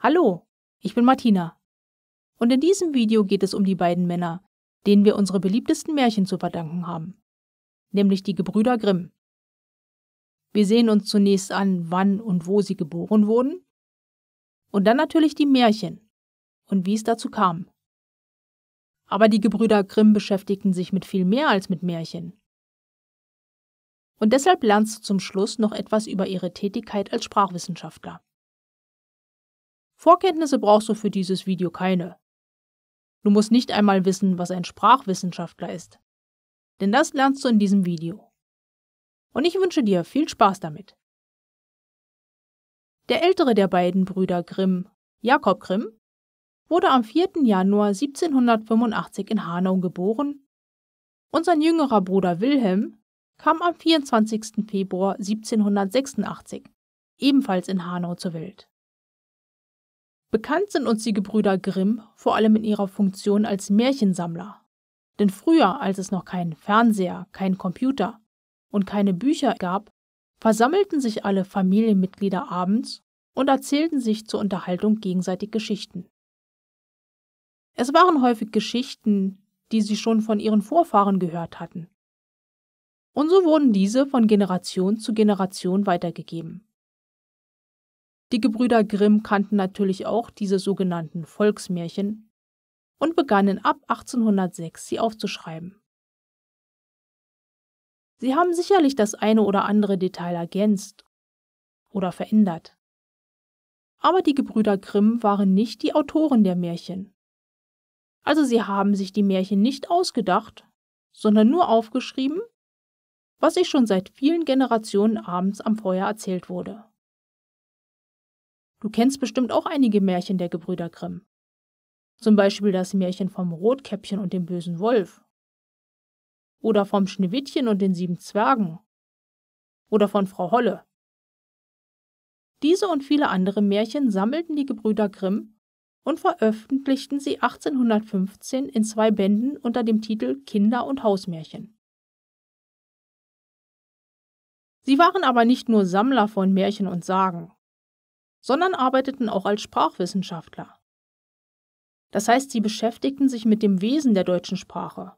Hallo, ich bin Martina. Und in diesem Video geht es um die beiden Männer, denen wir unsere beliebtesten Märchen zu verdanken haben, nämlich die Gebrüder Grimm. Wir sehen uns zunächst an, wann und wo sie geboren wurden, und dann natürlich die Märchen und wie es dazu kam. Aber die Gebrüder Grimm beschäftigten sich mit viel mehr als mit Märchen. Und deshalb lernst du zum Schluss noch etwas über ihre Tätigkeit als Sprachwissenschaftler. Vorkenntnisse brauchst du für dieses Video keine. Du musst nicht einmal wissen, was ein Sprachwissenschaftler ist. Denn das lernst du in diesem Video. Und ich wünsche dir viel Spaß damit. Der ältere der beiden Brüder Grimm, Jakob Grimm, wurde am 4. Januar 1785 in Hanau geboren und sein jüngerer Bruder Wilhelm kam am 24. Februar 1786 ebenfalls in Hanau zur Welt. Bekannt sind uns die Gebrüder Grimm vor allem in ihrer Funktion als Märchensammler. Denn früher, als es noch keinen Fernseher, keinen Computer und keine Bücher gab, versammelten sich alle Familienmitglieder abends und erzählten sich zur Unterhaltung gegenseitig Geschichten. Es waren häufig Geschichten, die sie schon von ihren Vorfahren gehört hatten. Und so wurden diese von Generation zu Generation weitergegeben. Die Gebrüder Grimm kannten natürlich auch diese sogenannten Volksmärchen und begannen ab 1806 sie aufzuschreiben. Sie haben sicherlich das eine oder andere Detail ergänzt oder verändert. Aber die Gebrüder Grimm waren nicht die Autoren der Märchen. Also sie haben sich die Märchen nicht ausgedacht, sondern nur aufgeschrieben, was sich schon seit vielen Generationen abends am Feuer erzählt wurde. Du kennst bestimmt auch einige Märchen der Gebrüder Grimm. Zum Beispiel das Märchen vom Rotkäppchen und dem bösen Wolf. Oder vom Schneewittchen und den sieben Zwergen. Oder von Frau Holle. Diese und viele andere Märchen sammelten die Gebrüder Grimm und veröffentlichten sie 1815 in zwei Bänden unter dem Titel Kinder- und Hausmärchen. Sie waren aber nicht nur Sammler von Märchen und Sagen sondern arbeiteten auch als Sprachwissenschaftler. Das heißt, sie beschäftigten sich mit dem Wesen der deutschen Sprache.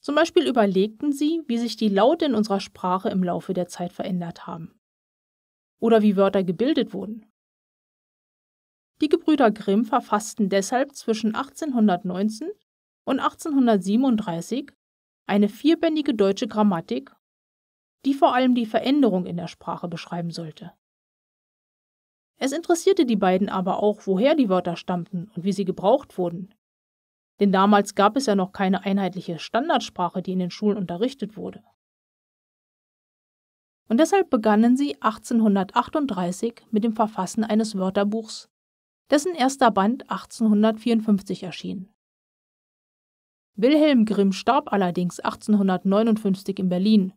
Zum Beispiel überlegten sie, wie sich die Laute in unserer Sprache im Laufe der Zeit verändert haben. Oder wie Wörter gebildet wurden. Die Gebrüder Grimm verfassten deshalb zwischen 1819 und 1837 eine vierbändige deutsche Grammatik, die vor allem die Veränderung in der Sprache beschreiben sollte. Es interessierte die beiden aber auch, woher die Wörter stammten und wie sie gebraucht wurden. Denn damals gab es ja noch keine einheitliche Standardsprache, die in den Schulen unterrichtet wurde. Und deshalb begannen sie 1838 mit dem Verfassen eines Wörterbuchs, dessen erster Band 1854 erschien. Wilhelm Grimm starb allerdings 1859 in Berlin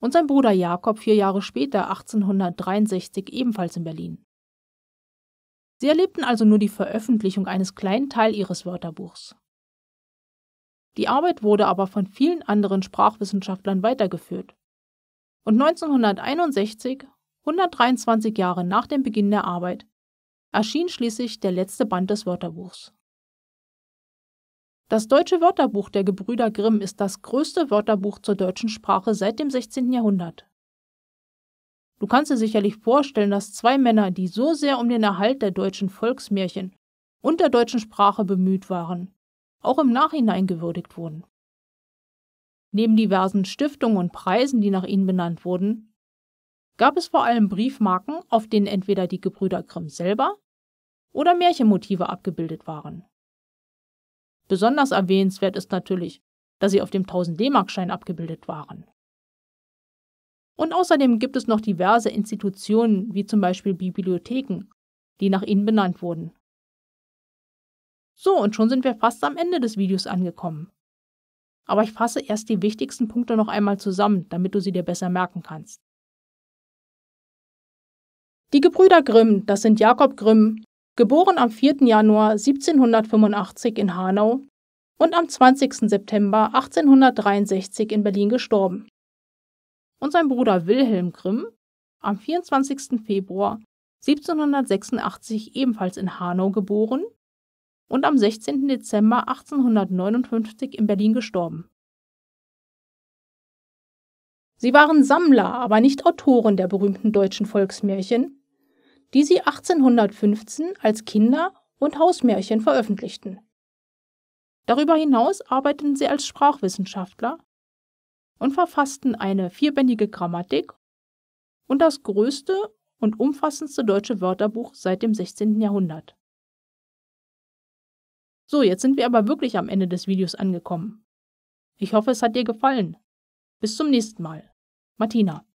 und sein Bruder Jakob vier Jahre später 1863 ebenfalls in Berlin. Sie erlebten also nur die Veröffentlichung eines kleinen Teil ihres Wörterbuchs. Die Arbeit wurde aber von vielen anderen Sprachwissenschaftlern weitergeführt. Und 1961, 123 Jahre nach dem Beginn der Arbeit, erschien schließlich der letzte Band des Wörterbuchs. Das deutsche Wörterbuch der Gebrüder Grimm ist das größte Wörterbuch zur deutschen Sprache seit dem 16. Jahrhundert Du kannst dir sicherlich vorstellen, dass zwei Männer, die so sehr um den Erhalt der deutschen Volksmärchen und der deutschen Sprache bemüht waren, auch im Nachhinein gewürdigt wurden. Neben diversen Stiftungen und Preisen, die nach ihnen benannt wurden, gab es vor allem Briefmarken, auf denen entweder die Gebrüder Grimm selber oder Märchenmotive abgebildet waren. Besonders erwähnenswert ist natürlich, dass sie auf dem 1000 d markschein abgebildet waren. Und außerdem gibt es noch diverse Institutionen, wie zum Beispiel Bibliotheken, die nach ihnen benannt wurden. So, und schon sind wir fast am Ende des Videos angekommen. Aber ich fasse erst die wichtigsten Punkte noch einmal zusammen, damit du sie dir besser merken kannst. Die Gebrüder Grimm, das sind Jakob Grimm, geboren am 4. Januar 1785 in Hanau und am 20. September 1863 in Berlin gestorben und sein Bruder Wilhelm Grimm am 24. Februar 1786 ebenfalls in Hanau geboren und am 16. Dezember 1859 in Berlin gestorben. Sie waren Sammler, aber nicht Autoren der berühmten deutschen Volksmärchen, die sie 1815 als Kinder- und Hausmärchen veröffentlichten. Darüber hinaus arbeiteten sie als Sprachwissenschaftler und verfassten eine vierbändige Grammatik und das größte und umfassendste deutsche Wörterbuch seit dem 16. Jahrhundert. So, jetzt sind wir aber wirklich am Ende des Videos angekommen. Ich hoffe, es hat dir gefallen. Bis zum nächsten Mal. Martina